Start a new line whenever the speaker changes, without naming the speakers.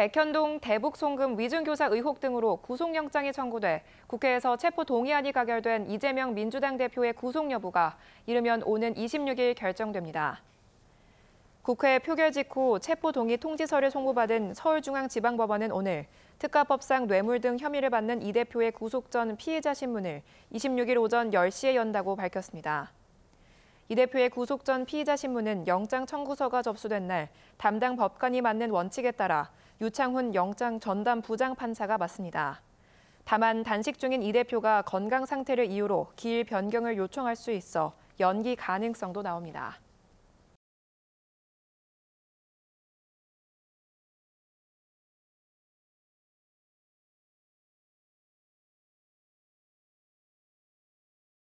백현동 대북송금 위증교사 의혹 등으로 구속영장이 청구돼 국회에서 체포동의안이 가결된 이재명 민주당 대표의 구속 여부가 이르면 오는 26일 결정됩니다. 국회 표결 직후 체포동의 통지서를 송부받은 서울중앙지방법원은 오늘 특가법상 뇌물 등 혐의를 받는 이 대표의 구속 전 피해자 신문을 26일 오전 10시에 연다고 밝혔습니다. 이 대표의 구속 전 피의자 신문은 영장 청구서가 접수된 날 담당 법관이 맞는 원칙에 따라 유창훈 영장 전담 부장판사가 맡습니다. 다만 단식 중인 이 대표가 건강 상태를 이유로 기일 변경을 요청할 수 있어 연기 가능성도
나옵니다.